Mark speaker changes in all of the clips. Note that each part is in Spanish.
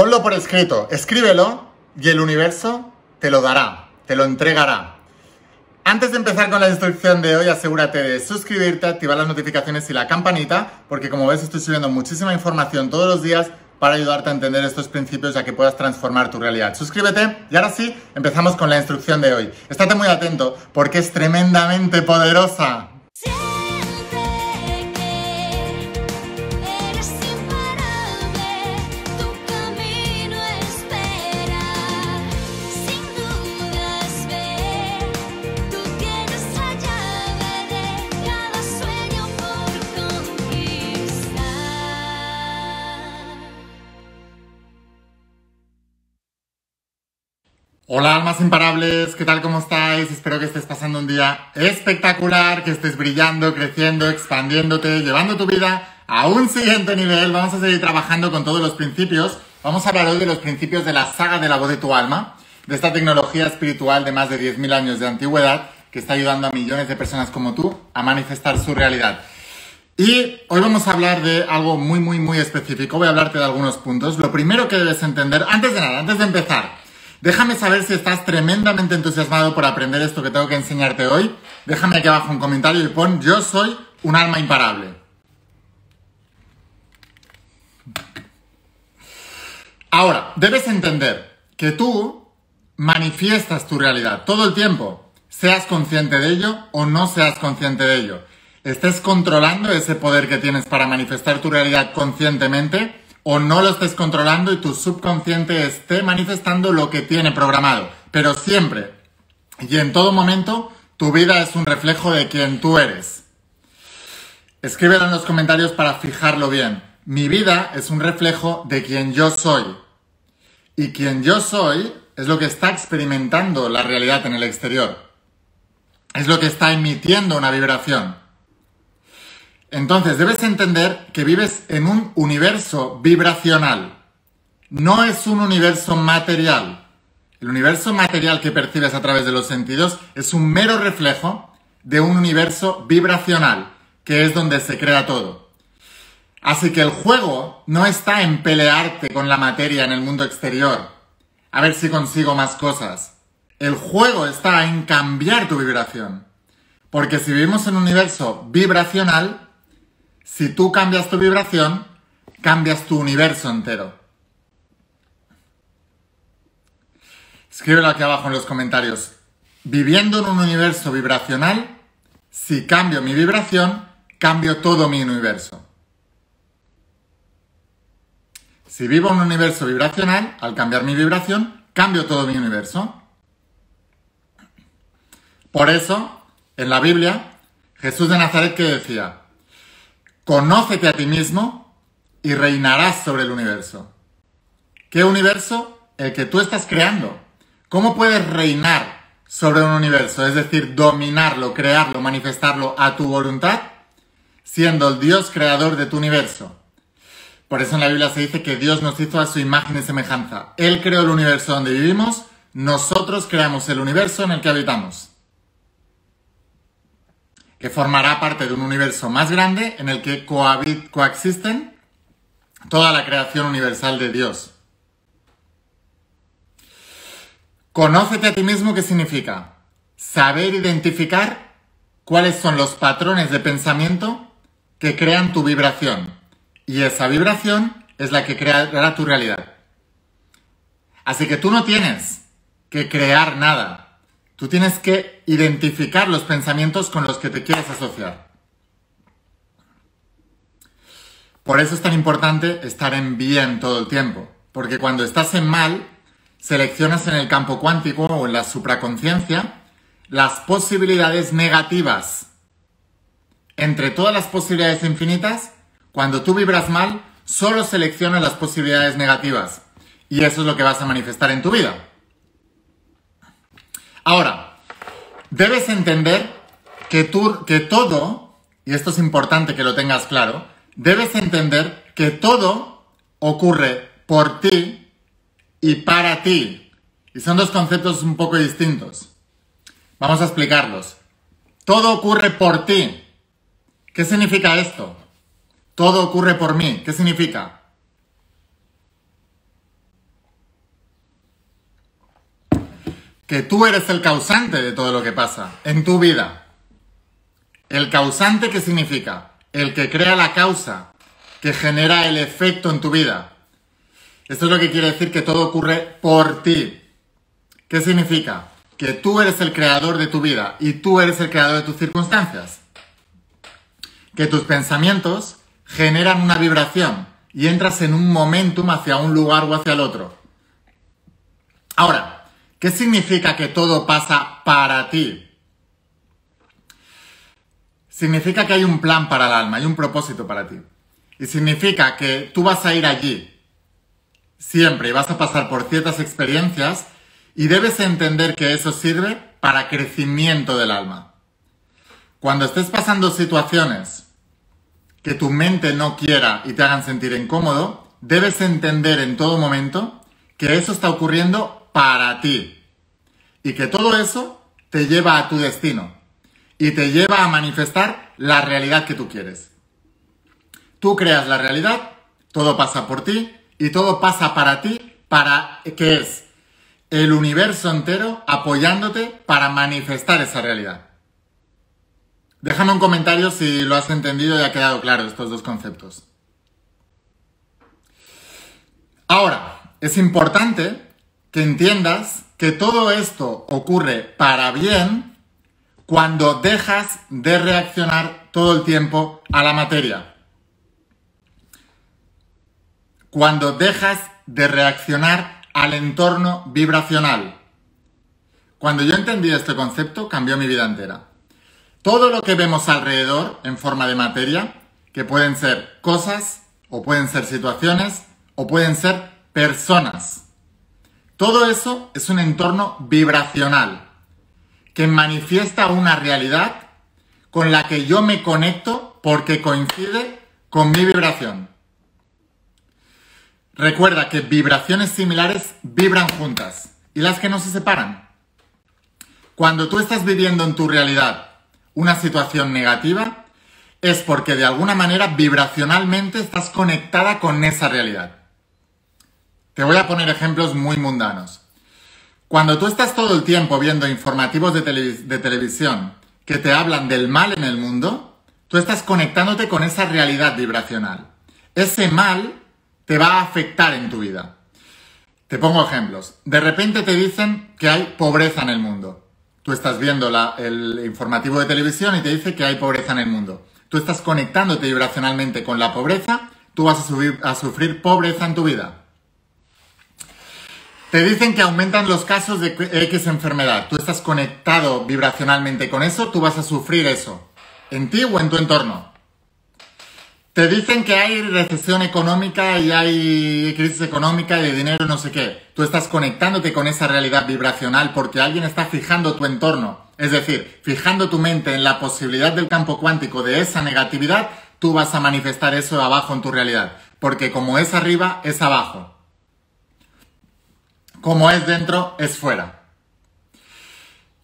Speaker 1: Ponlo por escrito, escríbelo y el universo te lo dará, te lo entregará. Antes de empezar con la instrucción de hoy, asegúrate de suscribirte, activar las notificaciones y la campanita, porque como ves estoy subiendo muchísima información todos los días para ayudarte a entender estos principios a que puedas transformar tu realidad. Suscríbete y ahora sí, empezamos con la instrucción de hoy. Estate muy atento porque es tremendamente poderosa. Hola almas imparables, ¿qué tal? ¿Cómo estáis? Espero que estés pasando un día espectacular, que estés brillando, creciendo, expandiéndote, llevando tu vida a un siguiente nivel. Vamos a seguir trabajando con todos los principios. Vamos a hablar hoy de los principios de la saga de la voz de tu alma, de esta tecnología espiritual de más de 10.000 años de antigüedad que está ayudando a millones de personas como tú a manifestar su realidad. Y hoy vamos a hablar de algo muy, muy, muy específico. Voy a hablarte de algunos puntos. Lo primero que debes entender, antes de nada, antes de empezar, Déjame saber si estás tremendamente entusiasmado por aprender esto que tengo que enseñarte hoy. Déjame aquí abajo un comentario y pon yo soy un alma imparable. Ahora, debes entender que tú manifiestas tu realidad todo el tiempo, seas consciente de ello o no seas consciente de ello. Estés controlando ese poder que tienes para manifestar tu realidad conscientemente o no lo estés controlando y tu subconsciente esté manifestando lo que tiene programado. Pero siempre y en todo momento, tu vida es un reflejo de quien tú eres. Escríbelo en los comentarios para fijarlo bien. Mi vida es un reflejo de quien yo soy. Y quien yo soy es lo que está experimentando la realidad en el exterior. Es lo que está emitiendo una vibración. Entonces, debes entender que vives en un universo vibracional. No es un universo material. El universo material que percibes a través de los sentidos es un mero reflejo de un universo vibracional, que es donde se crea todo. Así que el juego no está en pelearte con la materia en el mundo exterior, a ver si consigo más cosas. El juego está en cambiar tu vibración. Porque si vivimos en un universo vibracional, si tú cambias tu vibración, cambias tu universo entero. Escríbelo aquí abajo en los comentarios. Viviendo en un universo vibracional, si cambio mi vibración, cambio todo mi universo. Si vivo en un universo vibracional, al cambiar mi vibración, cambio todo mi universo. Por eso, en la Biblia, Jesús de Nazaret que decía, Conócete a ti mismo y reinarás sobre el universo. ¿Qué universo? El que tú estás creando. ¿Cómo puedes reinar sobre un universo? Es decir, dominarlo, crearlo, manifestarlo a tu voluntad, siendo el Dios creador de tu universo. Por eso en la Biblia se dice que Dios nos hizo a su imagen y semejanza. Él creó el universo donde vivimos, nosotros creamos el universo en el que habitamos que formará parte de un universo más grande en el que coexisten toda la creación universal de Dios. Conócete a ti mismo, ¿qué significa? Saber identificar cuáles son los patrones de pensamiento que crean tu vibración. Y esa vibración es la que creará tu realidad. Así que tú no tienes que crear nada. Tú tienes que identificar los pensamientos con los que te quieres asociar. Por eso es tan importante estar en bien todo el tiempo, porque cuando estás en mal, seleccionas en el campo cuántico o en la supraconciencia las posibilidades negativas. Entre todas las posibilidades infinitas, cuando tú vibras mal, solo seleccionas las posibilidades negativas. Y eso es lo que vas a manifestar en tu vida. Ahora, debes entender que, que todo, y esto es importante que lo tengas claro, debes entender que todo ocurre por ti y para ti. Y son dos conceptos un poco distintos. Vamos a explicarlos. Todo ocurre por ti. ¿Qué significa esto? Todo ocurre por mí. ¿Qué significa? que tú eres el causante de todo lo que pasa en tu vida. El causante que significa el que crea la causa, que genera el efecto en tu vida. Esto es lo que quiere decir que todo ocurre por ti. ¿Qué significa? Que tú eres el creador de tu vida y tú eres el creador de tus circunstancias. Que tus pensamientos generan una vibración y entras en un momentum hacia un lugar o hacia el otro. Ahora, ¿Qué significa que todo pasa para ti? Significa que hay un plan para el alma, hay un propósito para ti. Y significa que tú vas a ir allí siempre y vas a pasar por ciertas experiencias y debes entender que eso sirve para crecimiento del alma. Cuando estés pasando situaciones que tu mente no quiera y te hagan sentir incómodo, debes entender en todo momento que eso está ocurriendo para ti. Y que todo eso te lleva a tu destino y te lleva a manifestar la realidad que tú quieres. Tú creas la realidad, todo pasa por ti y todo pasa para ti, para que es el universo entero apoyándote para manifestar esa realidad. Déjame un comentario si lo has entendido y ha quedado claro estos dos conceptos. Ahora, es importante que entiendas que todo esto ocurre para bien cuando dejas de reaccionar todo el tiempo a la materia. Cuando dejas de reaccionar al entorno vibracional. Cuando yo entendí este concepto, cambió mi vida entera. Todo lo que vemos alrededor en forma de materia, que pueden ser cosas, o pueden ser situaciones, o pueden ser personas. Todo eso es un entorno vibracional que manifiesta una realidad con la que yo me conecto porque coincide con mi vibración. Recuerda que vibraciones similares vibran juntas y las que no se separan. Cuando tú estás viviendo en tu realidad una situación negativa, es porque de alguna manera vibracionalmente estás conectada con esa realidad. Te voy a poner ejemplos muy mundanos. Cuando tú estás todo el tiempo viendo informativos de, televisión que te hablan del mal en el mundo, tú estás conectándote con esa realidad vibracional. Ese mal te va a afectar en tu vida. Te pongo ejemplos. De repente te dicen que hay pobreza en el mundo. Tú estás viendo el informativo de televisión y te dice que hay pobreza en el mundo. Tú estás conectándote vibracionalmente con la pobreza, tú vas a sufrir pobreza en tu vida. Te dicen que aumentan los casos de eh, X enfermedad. Tú estás conectado vibracionalmente con eso, tú vas a sufrir eso, en ti o en tu entorno. Te dicen que hay recesión económica y hay crisis económica y de dinero no sé qué. Tú estás conectándote con esa realidad vibracional porque alguien está fijando tu entorno. Es decir, fijando tu mente en la posibilidad del campo cuántico de esa negatividad, tú vas a manifestar eso abajo en tu realidad. Porque como es arriba, es abajo. Como es dentro, es fuera.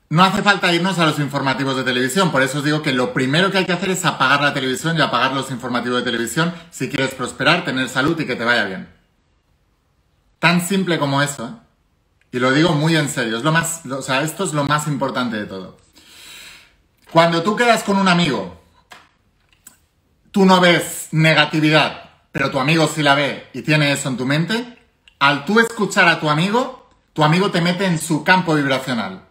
Speaker 1: No hace falta irnos a los informativos de televisión, por eso os digo que lo primero que hay que hacer es apagar la televisión y apagar los informativos de televisión si quieres prosperar, tener salud y que te vaya bien. Tan simple como eso. Y lo digo muy en serio, es lo más, sea, esto es lo más importante de todo. Cuando tú quedas con un amigo, tú no ves negatividad, pero tu amigo sí la ve y tiene eso en tu mente, al tú escuchar a tu amigo, tu amigo te mete en su campo vibracional.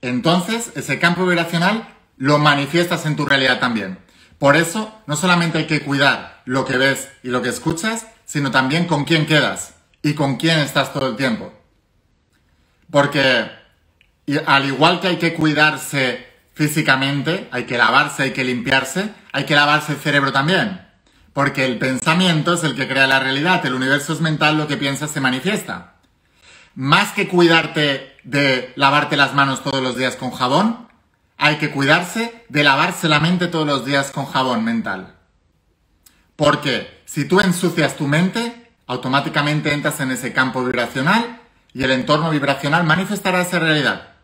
Speaker 1: Entonces, ese campo vibracional lo manifiestas en tu realidad también. Por eso, no solamente hay que cuidar lo que ves y lo que escuchas, sino también con quién quedas y con quién estás todo el tiempo. Porque al igual que hay que cuidarse físicamente, hay que lavarse, hay que limpiarse, hay que lavarse el cerebro también. Porque el pensamiento es el que crea la realidad, el universo es mental, lo que piensas se manifiesta. Más que cuidarte de lavarte las manos todos los días con jabón, hay que cuidarse de lavarse la mente todos los días con jabón mental. Porque si tú ensucias tu mente, automáticamente entras en ese campo vibracional y el entorno vibracional manifestará esa realidad.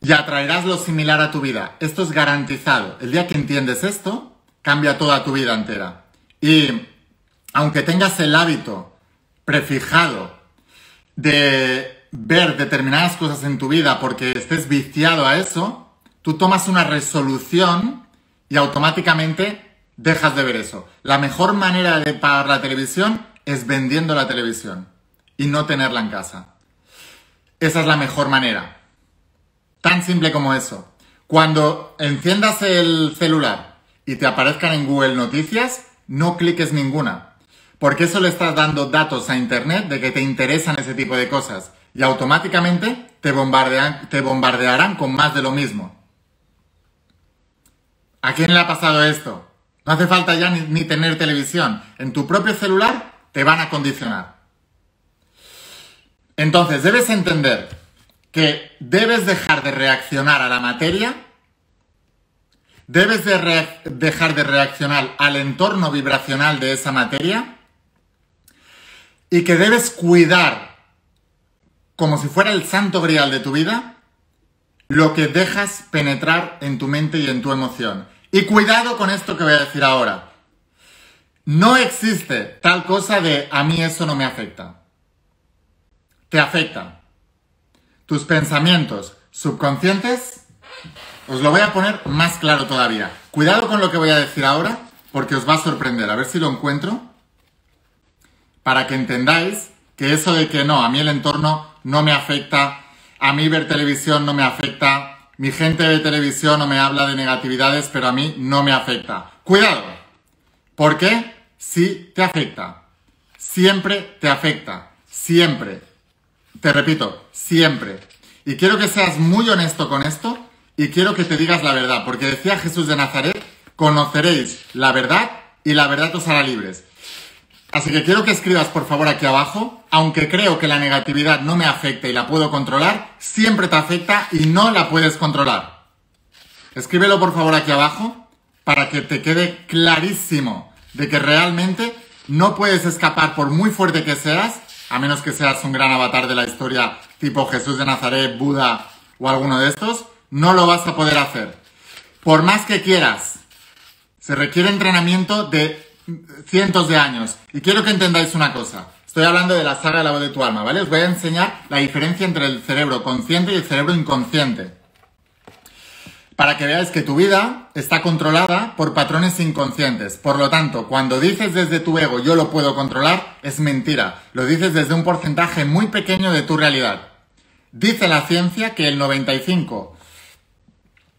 Speaker 1: Y atraerás lo similar a tu vida. Esto es garantizado. El día que entiendes esto, cambia toda tu vida entera. Y aunque tengas el hábito prefijado de ver determinadas cosas en tu vida porque estés viciado a eso, tú tomas una resolución y automáticamente dejas de ver eso. La mejor manera de pagar la televisión es vendiendo la televisión y no tenerla en casa. Esa es la mejor manera. Tan simple como eso. Cuando enciendas el celular y te aparezcan en Google Noticias, no cliques ninguna. Porque eso le estás dando datos a Internet de que te interesan ese tipo de cosas. Y automáticamente te, te bombardearán con más de lo mismo. ¿A quién le ha pasado esto? No hace falta ya ni, ni tener televisión. En tu propio celular te van a condicionar. Entonces, debes entender que debes dejar de reaccionar a la materia ¿Debes de dejar de reaccionar al entorno vibracional de esa materia? ¿Y que debes cuidar como si fuera el santo grial de tu vida? Lo que dejas penetrar en tu mente y en tu emoción. Y cuidado con esto que voy a decir ahora. No existe tal cosa de a mí eso no me afecta. Te afecta. Tus pensamientos subconscientes os lo voy a poner más claro todavía. Cuidado con lo que voy a decir ahora, porque os va a sorprender. A ver si lo encuentro. Para que entendáis que eso de que no, a mí el entorno no me afecta, a mí ver televisión no me afecta, mi gente de televisión no me habla de negatividades, pero a mí no me afecta. Cuidado, porque sí te afecta. Siempre te afecta. Siempre. Te repito, siempre. Y quiero que seas muy honesto con esto y quiero que te digas la verdad, porque decía Jesús de Nazaret, conoceréis la verdad y la verdad os hará libres. Así que quiero que escribas por favor aquí abajo, aunque creo que la negatividad no me afecta y la puedo controlar, siempre te afecta y no la puedes controlar. Escríbelo por favor aquí abajo para que te quede clarísimo de que realmente no puedes escapar por muy fuerte que seas, a menos que seas un gran avatar de la historia tipo Jesús de Nazaret, Buda o alguno de estos, no lo vas a poder hacer. Por más que quieras, se requiere entrenamiento de cientos de años. Y quiero que entendáis una cosa. Estoy hablando de la saga de la voz de tu alma, ¿vale? Os voy a enseñar la diferencia entre el cerebro consciente y el cerebro inconsciente. Para que veáis que tu vida está controlada por patrones inconscientes. Por lo tanto, cuando dices desde tu ego yo lo puedo controlar, es mentira. Lo dices desde un porcentaje muy pequeño de tu realidad. Dice la ciencia que el 95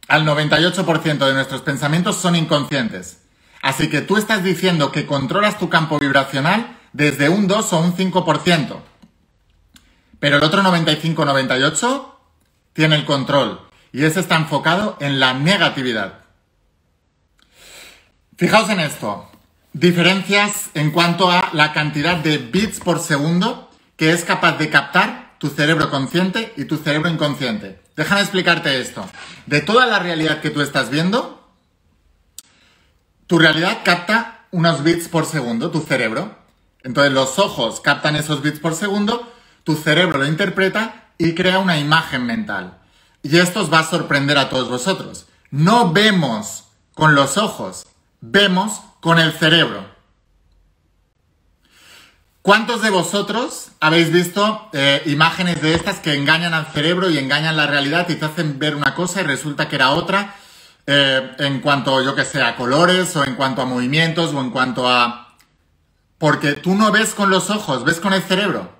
Speaker 1: al 98% de nuestros pensamientos son inconscientes. Así que tú estás diciendo que controlas tu campo vibracional desde un 2 o un 5%. Pero el otro 95-98 tiene el control y ese está enfocado en la negatividad. Fijaos en esto. Diferencias en cuanto a la cantidad de bits por segundo que es capaz de captar tu cerebro consciente y tu cerebro inconsciente. Déjame explicarte esto. De toda la realidad que tú estás viendo, tu realidad capta unos bits por segundo, tu cerebro. Entonces los ojos captan esos bits por segundo, tu cerebro lo interpreta y crea una imagen mental. Y esto os va a sorprender a todos vosotros. No vemos con los ojos, vemos con el cerebro. ¿Cuántos de vosotros habéis visto eh, imágenes de estas que engañan al cerebro y engañan la realidad y te hacen ver una cosa y resulta que era otra eh, en cuanto, yo que sé, a colores o en cuanto a movimientos o en cuanto a... Porque tú no ves con los ojos, ves con el cerebro.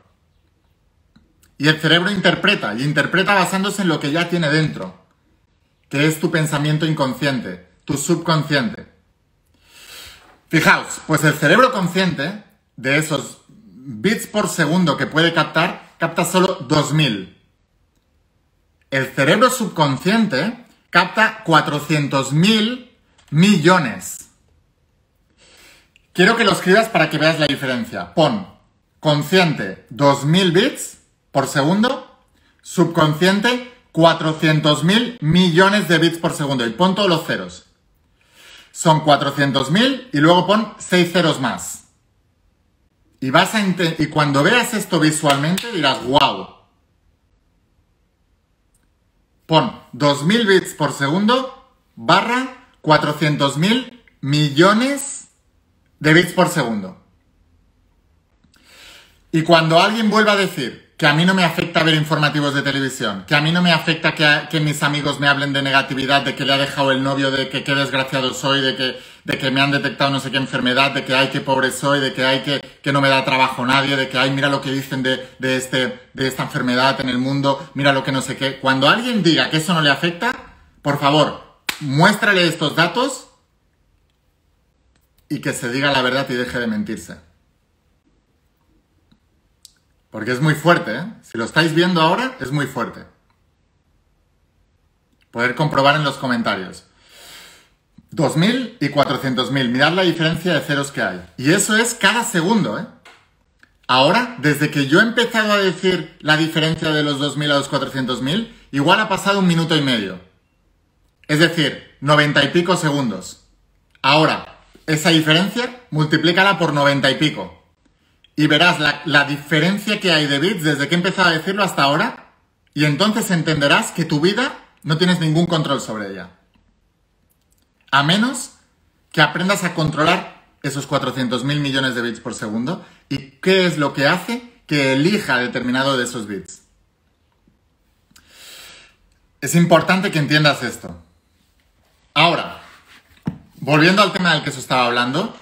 Speaker 1: Y el cerebro interpreta, y interpreta basándose en lo que ya tiene dentro, que es tu pensamiento inconsciente, tu subconsciente. Fijaos, pues el cerebro consciente de esos bits por segundo que puede captar, capta solo 2000. El cerebro subconsciente capta 400.000 millones. Quiero que lo escribas para que veas la diferencia. Pon consciente 2000 bits por segundo, subconsciente 400.000 millones de bits por segundo y pon todos los ceros. Son 400.000 y luego pon 6 ceros más. Y, vas a y cuando veas esto visualmente dirás, wow. Pon 2.000 bits por segundo barra 400.000 millones de bits por segundo. Y cuando alguien vuelva a decir que a mí no me afecta, ver informativos de televisión, que a mí no me afecta que, mis amigos me hablen de negatividad, de que le ha dejado el novio, de que qué desgraciado soy, de que, de que me han detectado no sé qué enfermedad, de que ay, qué pobre soy, de que hay que, que no me da trabajo nadie, de que ay, mira lo que dicen de, este, de esta enfermedad en el mundo, mira lo que no sé qué. Cuando alguien diga que eso no le afecta, por favor, muéstrale estos datos y que se diga la verdad y deje de mentirse. Porque es muy fuerte, ¿eh? Si lo estáis viendo ahora, es muy fuerte. Poder comprobar en los comentarios. 2.000 y 400.000. Mirad la diferencia de ceros que hay. Y eso es cada segundo, ¿eh? Ahora, desde que yo he empezado a decir la diferencia de los 2.000 a los 400.000, igual ha pasado un minuto y medio. Es decir, 90 y pico segundos. Ahora, esa diferencia multiplícala por 90 y pico y verás la, diferencia que hay de bits desde que he empezado a decirlo hasta ahora y entonces entenderás que tu vida no tienes ningún control sobre ella. A menos que aprendas a controlar esos 400.000 millones de bits por segundo y qué es lo que hace que elija determinado de esos bits. Es importante que entiendas esto. Ahora, volviendo al tema del que se estaba hablando,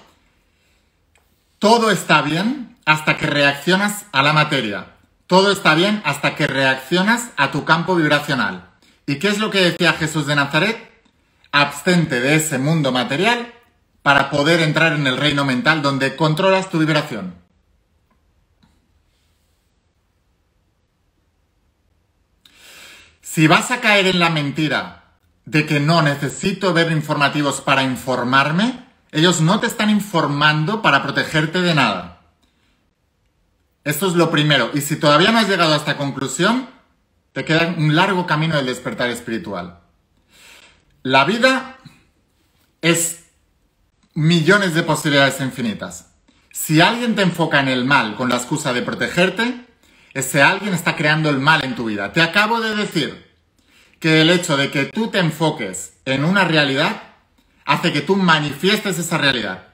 Speaker 1: todo está bien hasta que reaccionas a la materia. Todo está bien hasta que reaccionas a tu campo vibracional. ¿Y qué es lo que decía Jesús de Nazaret? Abstente de ese mundo material para poder entrar en el reino mental donde controlas tu vibración. Si vas a caer en la mentira de que no necesito ver informativos para informarme, ellos no te están informando para protegerte de nada. Esto es lo primero. Y si todavía no has llegado a esta conclusión, te queda un largo camino del despertar espiritual. La vida es millones de posibilidades infinitas. Si alguien te enfoca en el mal con la excusa de protegerte, ese alguien está creando el mal en tu vida. Te acabo de decir que el hecho de que tú te enfoques en una realidad hace que tú manifiestes esa realidad.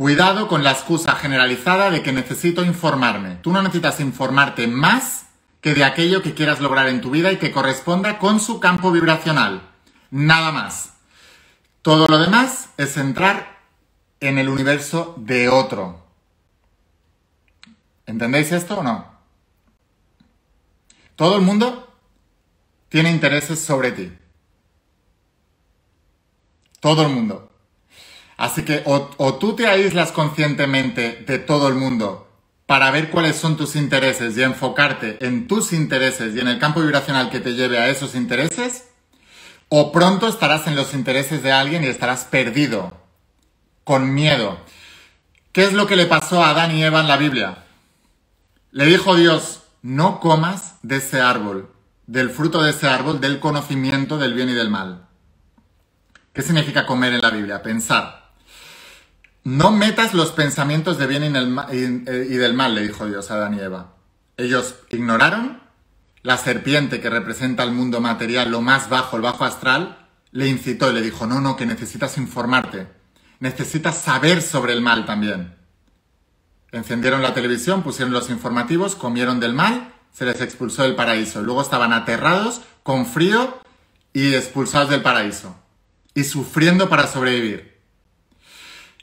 Speaker 1: Cuidado con la excusa generalizada de que necesito informarme. Tú no necesitas informarte más que de aquello que quieras lograr en tu vida y que corresponda con su campo vibracional. Nada más. Todo lo demás es entrar en el universo de otro. ¿Entendéis esto o no? Todo el mundo tiene intereses sobre ti. Todo el mundo. Así que o, tú te aíslas conscientemente de todo el mundo para ver cuáles son tus intereses y enfocarte en tus intereses y en el campo vibracional que te lleve a esos intereses, o pronto estarás en los intereses de alguien y estarás perdido, con miedo. ¿Qué es lo que le pasó a Adán y Eva en la Biblia? Le dijo Dios, no comas de ese árbol, del fruto de ese árbol, del conocimiento del bien y del mal. ¿Qué significa comer en la Biblia? Pensar. No metas los pensamientos de bien eh, y, del mal, le dijo Dios a Adán y Eva. Ellos ignoraron, la serpiente que representa el mundo material, lo más bajo, el bajo astral, le incitó y le dijo, no, no, que necesitas informarte, necesitas saber sobre el mal también. Encendieron la televisión, pusieron los informativos, comieron del mal, se les expulsó del paraíso. Luego estaban aterrados, con frío y expulsados del paraíso. Y sufriendo para sobrevivir.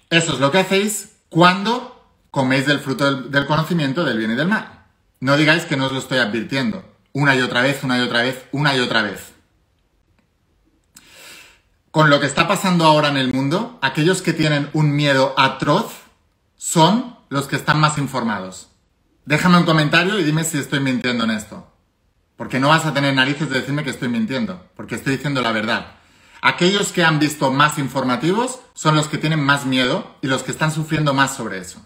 Speaker 1: Eso es lo que hacéis cuando coméis del fruto del, conocimiento del bien y del mal. No digáis que no os lo estoy advirtiendo. Una y otra vez, una y otra vez, una y otra vez. Con lo que está pasando ahora en el mundo, aquellos que tienen un miedo atroz son los que están más informados. Déjame un comentario y dime si estoy mintiendo en esto. Porque no vas a tener narices de decirme que estoy mintiendo, porque estoy diciendo la verdad. Aquellos que han visto más informativos son los que tienen más miedo y los que están sufriendo más sobre eso.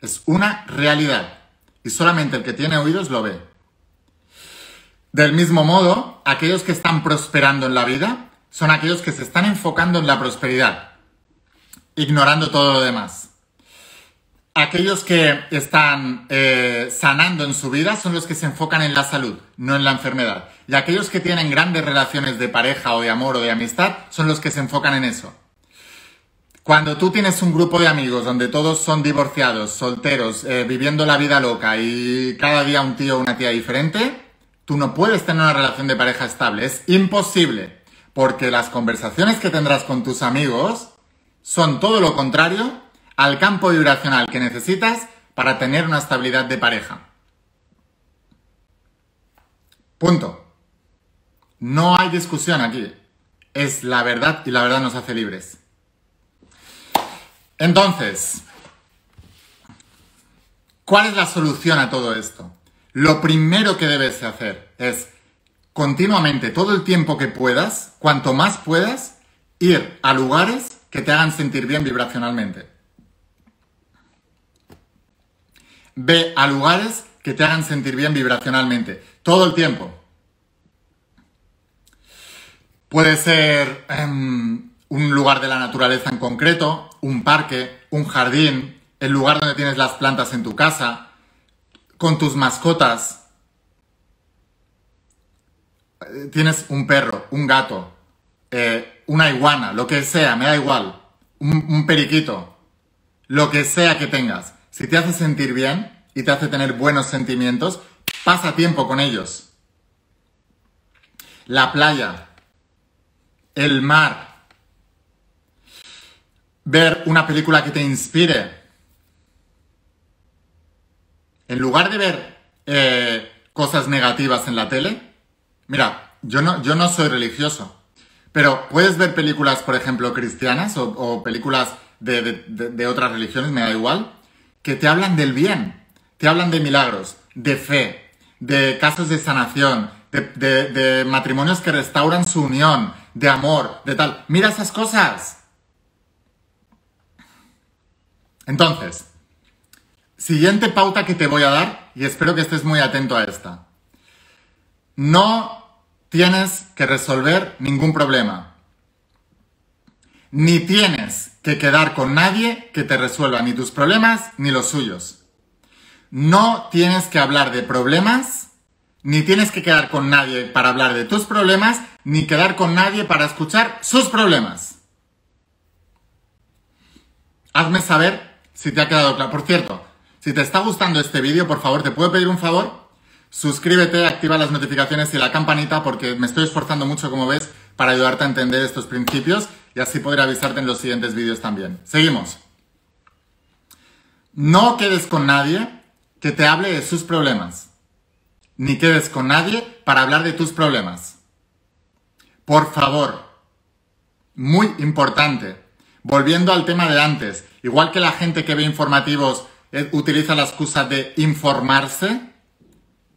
Speaker 1: Es una realidad y solamente el que tiene oídos lo ve. Del mismo modo, aquellos que están prosperando en la vida son aquellos que se están enfocando en la prosperidad, ignorando todo lo demás. Aquellos que están eh, sanando en su vida son los que se enfocan en la salud, no en la enfermedad y aquellos que tienen grandes relaciones de pareja o de amor o de amistad son los que se enfocan en eso. Cuando tú tienes un grupo de amigos donde todos son divorciados, solteros, eh, viviendo la vida loca y cada día un tío o una tía diferente, tú no puedes tener una relación de pareja estable. Es imposible. Porque las conversaciones que tendrás con tus amigos son todo lo contrario al campo vibracional que necesitas para tener una estabilidad de pareja. Punto. No hay discusión aquí. Es la verdad y la verdad nos hace libres. Entonces, ¿cuál es la solución a todo esto? Lo primero que debes hacer es continuamente, todo el tiempo que puedas, cuanto más puedas, ir a lugares que te hagan sentir bien vibracionalmente. Ve a lugares que te hagan sentir bien vibracionalmente, todo el tiempo. Puede ser em, un lugar de la naturaleza en concreto, un parque, un jardín, el lugar donde tienes las plantas en tu casa, con tus mascotas. Eh, tienes un perro, un gato, eh, una iguana, lo que sea, me da igual, un periquito, lo que sea que tengas. Si te hace sentir bien y te hace tener buenos sentimientos, pasa tiempo con ellos. La playa, el mar, ver una película que te inspire. En lugar de ver eh, cosas negativas en la tele, mira, yo no, yo no soy religioso, pero puedes ver películas, por ejemplo, cristianas o, películas de, otras religiones, me da igual, que te hablan del bien, te hablan de milagros, de fe, de casos de sanación, de, matrimonios que restauran su unión, de amor, de tal. Mira esas cosas. Entonces, siguiente pauta que te voy a dar, y espero que estés muy atento a esta. No tienes que resolver ningún problema. Ni tienes que quedar con nadie que te resuelva ni tus problemas ni los suyos. No tienes que hablar de problemas ni tienes que quedar con nadie para hablar de tus problemas, ni quedar con nadie para escuchar sus problemas. Hazme saber si te ha quedado claro. Por cierto, si te está gustando este vídeo, por favor, te puedo pedir un favor. Suscríbete, activa las notificaciones y la campanita porque me estoy esforzando mucho, como ves, para ayudarte a entender estos principios y así poder avisarte en los siguientes vídeos también. Seguimos. No quedes con nadie que te hable de sus problemas ni quedes con nadie para hablar de tus problemas. Por favor, muy importante, volviendo al tema de antes, igual que la gente que ve informativos eh, utiliza la excusa de informarse,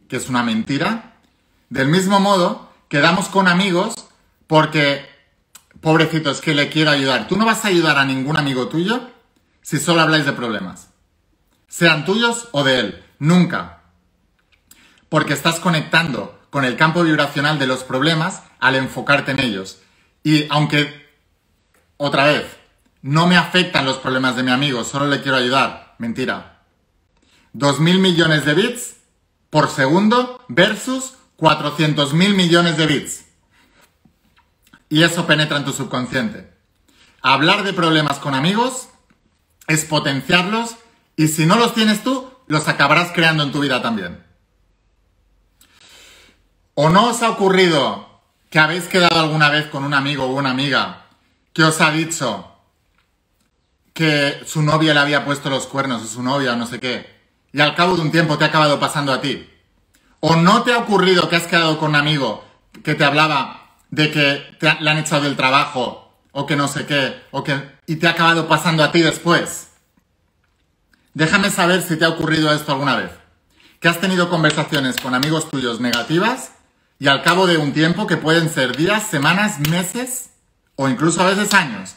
Speaker 1: que es una mentira, del mismo modo, quedamos con amigos porque, pobrecito, es que le quiero ayudar. Tú no vas a ayudar a ningún amigo tuyo si solo habláis de problemas, sean tuyos o de él, nunca porque estás conectando con el campo vibracional de los problemas al enfocarte en ellos. Y aunque, otra vez, no me afectan los problemas de mi amigo, solo le quiero ayudar. Mentira. 2.000 millones de bits por segundo versus 400.000 millones de bits. Y eso penetra en tu subconsciente. Hablar de problemas con amigos es potenciarlos y si no los tienes tú, los acabarás creando en tu vida también. ¿O no os ha ocurrido que habéis quedado alguna vez con un amigo o una amiga que os ha dicho que su novia le había puesto los cuernos o su novia o no sé qué, y al cabo de un tiempo te ha acabado pasando a ti? ¿O no te ha ocurrido que has quedado con un amigo que te hablaba de que le han echado el trabajo o que no sé qué, o y te ha acabado pasando a ti después? Déjame saber si te ha ocurrido esto alguna vez. ¿Que has tenido conversaciones con amigos tuyos negativas y al cabo de un tiempo que pueden ser días, semanas, meses o incluso a veces años.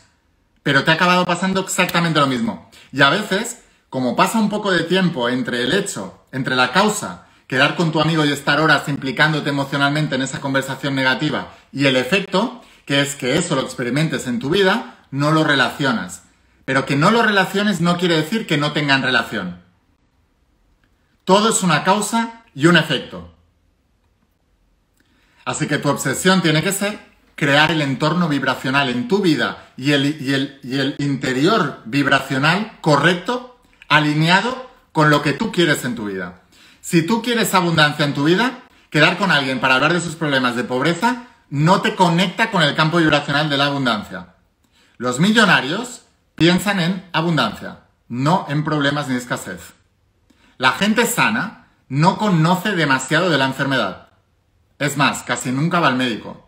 Speaker 1: Pero te ha acabado pasando exactamente lo mismo. Y a veces, como pasa un poco de tiempo entre el hecho, entre la causa, quedar con tu amigo y estar horas implicándote emocionalmente en esa conversación negativa y el efecto, que es que eso lo experimentes en tu vida, no lo relacionas. Pero que no lo relaciones no quiere decir que no tengan relación. Todo es una causa y un efecto. Así que tu obsesión tiene que ser crear el entorno vibracional en tu vida y el, y el interior vibracional correcto, alineado con lo que tú quieres en tu vida. Si tú quieres abundancia en tu vida, quedar con alguien para hablar de sus problemas de pobreza no te conecta con el campo vibracional de la abundancia. Los millonarios piensan en abundancia, no en problemas ni escasez. La gente sana no conoce demasiado de la enfermedad. Es más, casi nunca va al médico.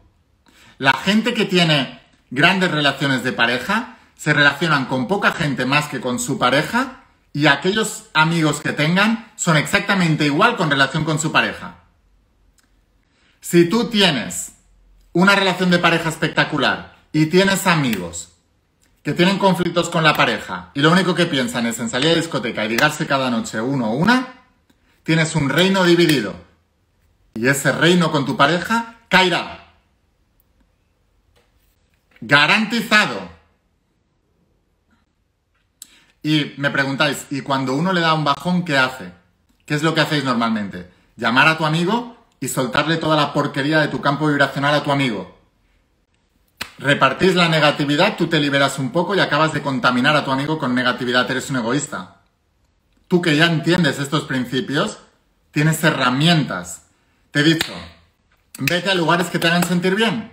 Speaker 1: La gente que tiene grandes relaciones de pareja se relacionan con poca gente más que con su pareja y aquellos amigos que tengan son exactamente igual con relación con su pareja. Si tú tienes una relación de pareja espectacular y tienes amigos que tienen conflictos con la pareja y lo único que piensan es en salir a discoteca y ligarse cada noche uno o una, tienes un reino dividido y ese reino con tu pareja caerá. Garantizado. Y me preguntáis, ¿y cuando uno le da un bajón, qué hace? ¿Qué es lo que hacéis normalmente? Llamar a tu amigo y soltarle toda la porquería de tu campo vibracional a tu amigo. Repartís la negatividad, tú te liberas un poco y acabas de contaminar a tu amigo con negatividad, eres un egoísta. Tú que ya entiendes estos principios, tienes herramientas te he dicho, Vete a lugares que te hagan sentir bien.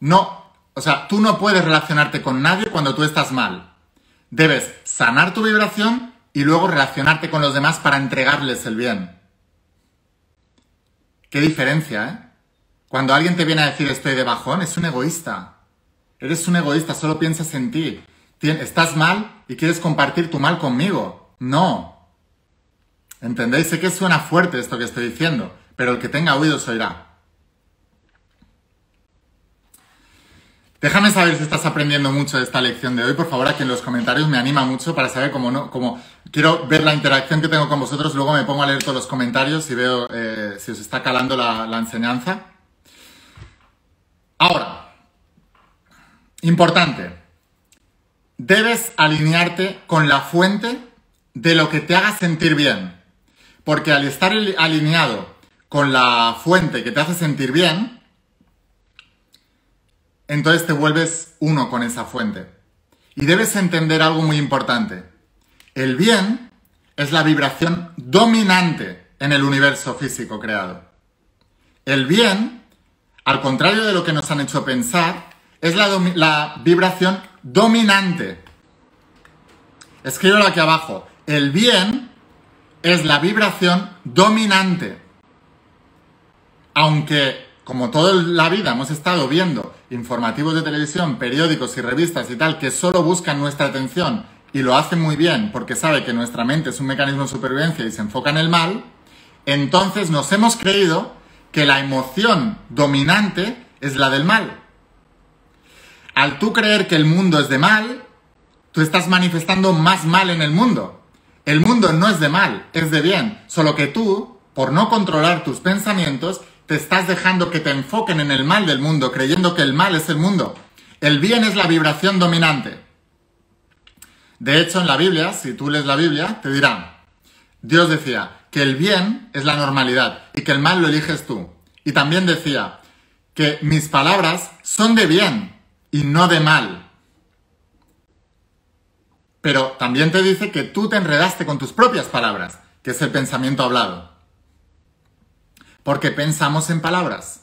Speaker 1: No, o sea, tú no puedes relacionarte con nadie cuando tú estás mal. Debes sanar tu vibración y luego relacionarte con los demás para entregarles el bien. Qué diferencia, ¿eh? Cuando alguien te viene a decir estoy de bajón, es un egoísta. Eres un egoísta, solo piensas en ti. Estás mal y quieres compartir tu mal conmigo. No, ¿Entendéis? Sé que suena fuerte esto que estoy diciendo, pero el que tenga oídos oirá. Déjame saber si estás aprendiendo mucho de esta lección de hoy, por favor, aquí en los comentarios me anima mucho para saber cómo no, cómo quiero ver la interacción que tengo con vosotros, luego me pongo a leer todos los comentarios y veo eh, si os está calando la, la enseñanza. Ahora, importante, debes alinearte con la fuente de lo que te haga sentir bien. Porque al estar alineado con la fuente que te hace sentir bien, entonces te vuelves uno con esa fuente. Y debes entender algo muy importante. El bien es la vibración dominante en el universo físico creado. El bien, al contrario de lo que nos han hecho pensar, es la, vibración dominante. Escríbelo aquí abajo. El bien es la vibración dominante. Aunque, como toda la vida hemos estado viendo informativos de televisión, periódicos y revistas y tal, que solo buscan nuestra atención y lo hacen muy bien porque sabe que nuestra mente es un mecanismo de supervivencia y se enfoca en el mal, entonces nos hemos creído que la emoción dominante es la del mal. Al tú creer que el mundo es de mal, tú estás manifestando más mal en el mundo. El mundo no es de mal, es de bien, solo que tú, por no controlar tus pensamientos, te estás dejando que te enfoquen en el mal del mundo, creyendo que el mal es el mundo. El bien es la vibración dominante. De hecho, en la Biblia, si tú lees la Biblia, te dirán, Dios decía que el bien es la normalidad y que el mal lo eliges tú. Y también decía que mis palabras son de bien y no de mal. Pero también te dice que tú te enredaste con tus propias palabras, que es el pensamiento hablado. Porque pensamos en palabras.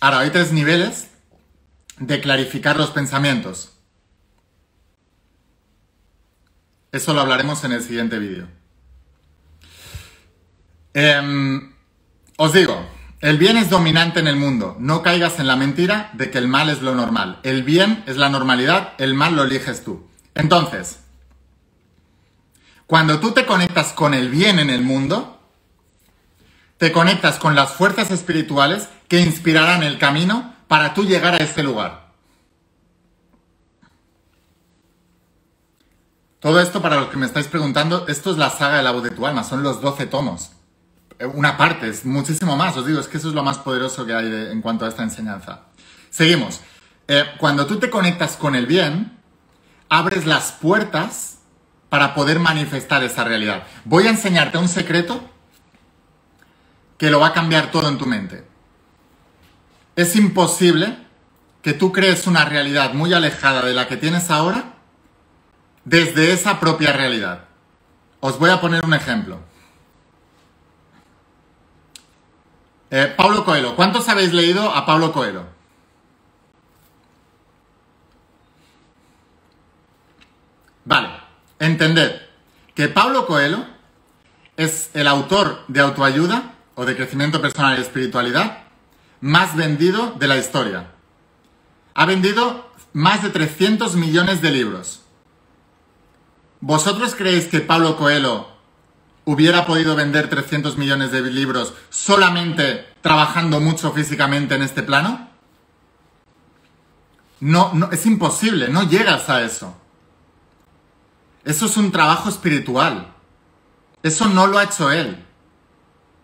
Speaker 1: Ahora, hay tres niveles de clarificar los pensamientos. Eso lo hablaremos en el siguiente vídeo. Em, os digo, el bien es dominante en el mundo. No caigas en la mentira de que el mal es lo normal. El bien es la normalidad, el mal lo eliges tú. Entonces, cuando tú te conectas con el bien en el mundo, te conectas con las fuerzas espirituales que inspirarán el camino para tú llegar a este lugar. Todo esto para los que me estáis preguntando, esto es la saga de la voz de tu alma, son los 12 tomos. Eh, una parte, es muchísimo más. Os digo, es que eso es lo más poderoso que hay en cuanto a esta enseñanza. Seguimos. Eh, cuando tú te conectas con el bien, abres las puertas para poder manifestar esa realidad. Voy a enseñarte un secreto que lo va a cambiar todo en tu mente. Es imposible que tú crees una realidad muy alejada de la que tienes ahora desde esa propia realidad. Os voy a poner un ejemplo. Eh, Pablo Coelho, ¿cuántos habéis leído a Pablo Coelho? Vale, entended que Pablo Coelho es el autor de autoayuda o de crecimiento personal y espiritualidad más vendido de la historia. Ha vendido más de 300 millones de libros. ¿Vosotros creéis que Pablo Coelho hubiera podido vender 300 millones de libros solamente trabajando mucho físicamente en este plano? No, no, es imposible, no llegas a eso. Eso es un trabajo espiritual. Eso no lo ha hecho él.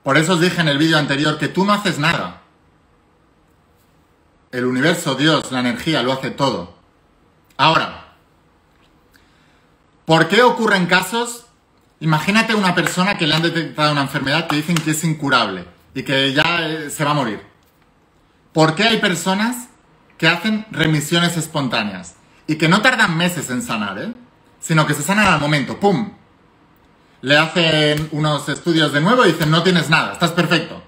Speaker 1: Por eso os dije en el vídeo anterior que tú no haces nada. El universo, Dios, la energía, lo hace todo. Ahora, ¿por qué ocurren casos Imagínate una persona que le han detectado una enfermedad que dicen que es incurable y que ya eh, se va a morir. ¿Por qué hay personas que hacen remisiones espontáneas y que no tardan meses en sanar, eh? sino que se sanan al momento, ¡pum! Le hacen unos estudios de nuevo y dicen, no tienes nada, estás perfecto.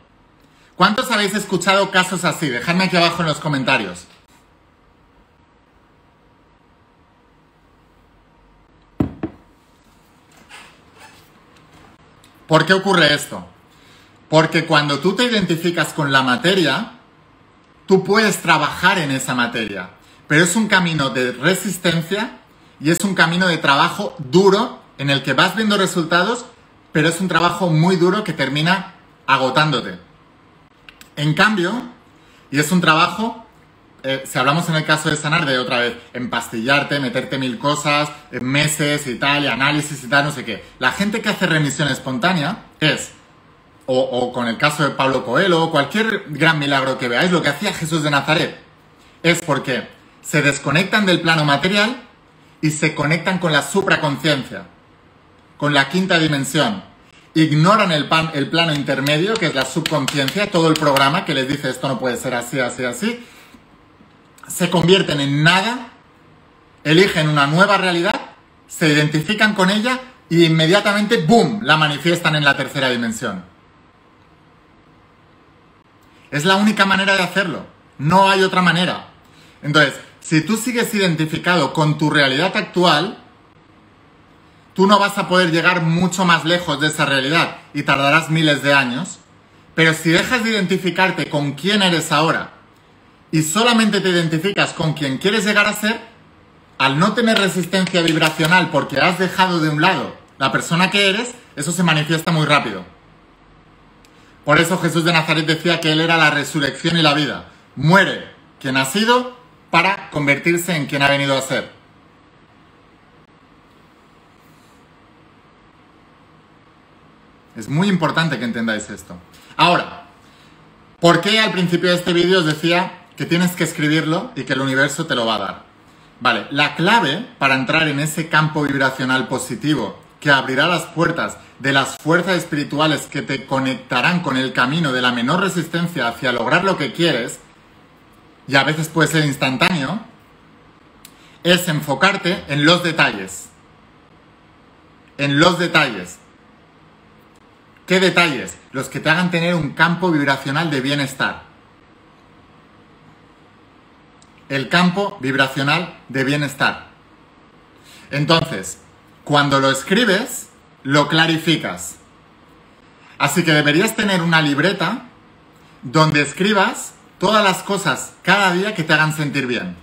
Speaker 1: ¿Cuántos habéis escuchado casos así? Dejadme aquí abajo en los comentarios. ¿Por qué ocurre esto? Porque cuando tú te identificas con la materia, tú puedes trabajar en esa materia, pero es un camino de resistencia y es un camino de trabajo duro en el que vas viendo resultados, pero es un trabajo muy duro que termina agotándote. En cambio, y es un trabajo eh, si hablamos en el caso de sanar, de otra vez, empastillarte, meterte mil cosas, eh, meses y tal, y análisis y tal, no sé qué. La gente que hace remisión espontánea es, o, con el caso de Pablo Coelho, o cualquier gran milagro que veáis, lo que hacía Jesús de Nazaret, es porque se desconectan del plano material y se conectan con la supraconciencia, con la quinta dimensión. Ignoran el, pan, el plano intermedio, que es la subconciencia, todo el programa que les dice esto no puede ser así, así, así, se convierten en nada, eligen una nueva realidad, se identifican con ella y inmediatamente, ¡boom!, la manifiestan en la tercera dimensión. Es la única manera de hacerlo, no hay otra manera. Entonces, si tú sigues identificado con tu realidad actual, tú no vas a poder llegar mucho más lejos de esa realidad y tardarás miles de años. Pero si dejas de identificarte con quién eres ahora y solamente te identificas con quien quieres llegar a ser, al no tener resistencia vibracional porque has dejado de un lado la persona que eres, eso se manifiesta muy rápido. Por eso Jesús de Nazaret decía que Él era la resurrección y la vida. Muere quien ha sido para convertirse en quien ha venido a ser. Es muy importante que entendáis esto. Ahora, ¿por qué al principio de este vídeo os decía que tienes que escribirlo y que el universo te lo va a dar. Vale, la clave para entrar en ese campo vibracional positivo que abrirá las puertas de las fuerzas espirituales que te conectarán con el camino de la menor resistencia hacia lograr lo que quieres, y a veces puede ser instantáneo, es enfocarte en los detalles. En los detalles. ¿Qué detalles? Los que te hagan tener un campo vibracional de bienestar el campo vibracional de bienestar. Entonces, cuando lo escribes, lo clarificas. Así que deberías tener una libreta donde escribas todas las cosas cada día que te hagan sentir bien.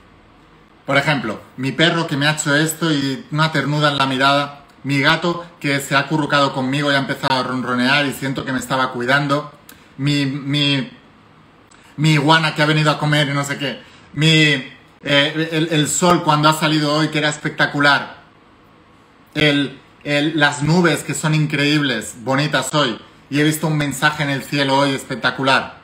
Speaker 1: Por ejemplo, mi perro que me ha hecho esto y una ternuda en la mirada, mi gato que se ha currucado conmigo y ha empezado a ronronear y siento que me estaba cuidando, mi, mi, mi iguana que ha venido a comer y no sé qué. Mi, eh, el, sol cuando ha salido hoy, que era espectacular. El, las nubes que son increíbles, bonitas hoy. Y he visto un mensaje en el cielo hoy espectacular.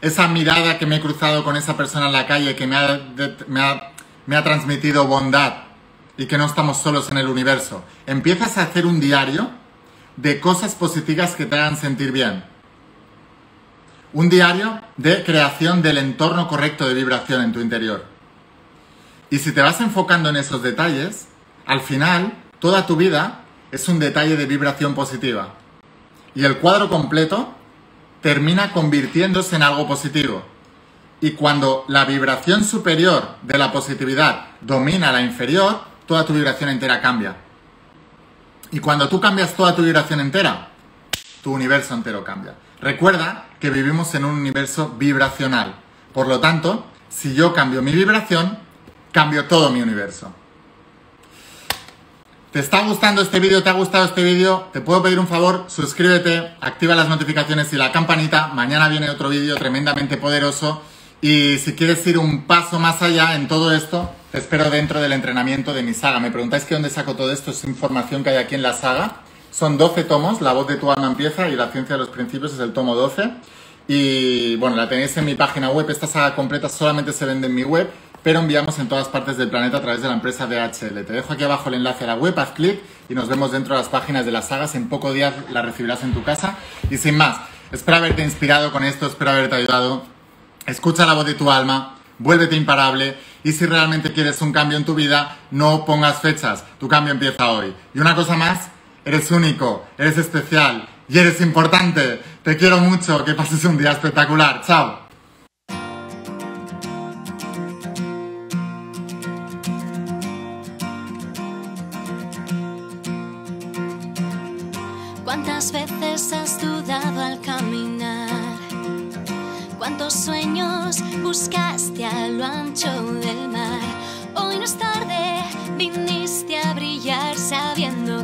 Speaker 1: Esa mirada que me he cruzado con esa persona en la calle que me ha, me ha transmitido bondad y que no estamos solos en el universo. Empiezas a hacer un diario de cosas positivas que te hagan sentir bien. Un diario de creación del entorno correcto de vibración en tu interior. Y si te vas enfocando en esos detalles, al final toda tu vida es un detalle de vibración positiva. Y el cuadro completo termina convirtiéndose en algo positivo. Y cuando la vibración superior de la positividad domina la inferior, toda tu vibración entera cambia. Y cuando tú cambias toda tu vibración entera, tu universo entero cambia. Recuerda que vivimos en un universo vibracional. Por lo tanto, si yo cambio mi vibración, cambio todo mi universo. ¿Te está gustando este vídeo? ¿Te ha gustado este vídeo? Te puedo pedir un favor, suscríbete, activa las notificaciones y la campanita. Mañana viene otro vídeo tremendamente poderoso. Y si quieres ir un paso más allá en todo esto, te espero dentro del entrenamiento de mi saga. Me preguntáis que dónde saco todo esto, es información que hay aquí en la saga. Son 12 tomos, La voz de tu alma empieza y La ciencia de los principios es el tomo 12. Y bueno, la tenéis en mi página web, esta saga completa solamente se vende en mi web, pero enviamos en todas partes del planeta a través de la empresa DHL. Te dejo aquí abajo el enlace a la web, haz clic y nos vemos dentro de las páginas de las sagas. En pocos días la recibirás en tu casa. Y sin más, espero haberte inspirado con esto, espero haberte ayudado. Escucha la voz de tu alma, vuélvete imparable y si realmente quieres un cambio en tu vida, no pongas fechas, tu cambio empieza hoy. Y una cosa más, Eres único, eres especial y eres importante. Te quiero mucho, que pases un día espectacular. Chao.
Speaker 2: ¿Cuántas veces has dudado al caminar? ¿Cuántos sueños buscaste a lo ancho del mar? Hoy no es tarde, viniste a brillar sabiendo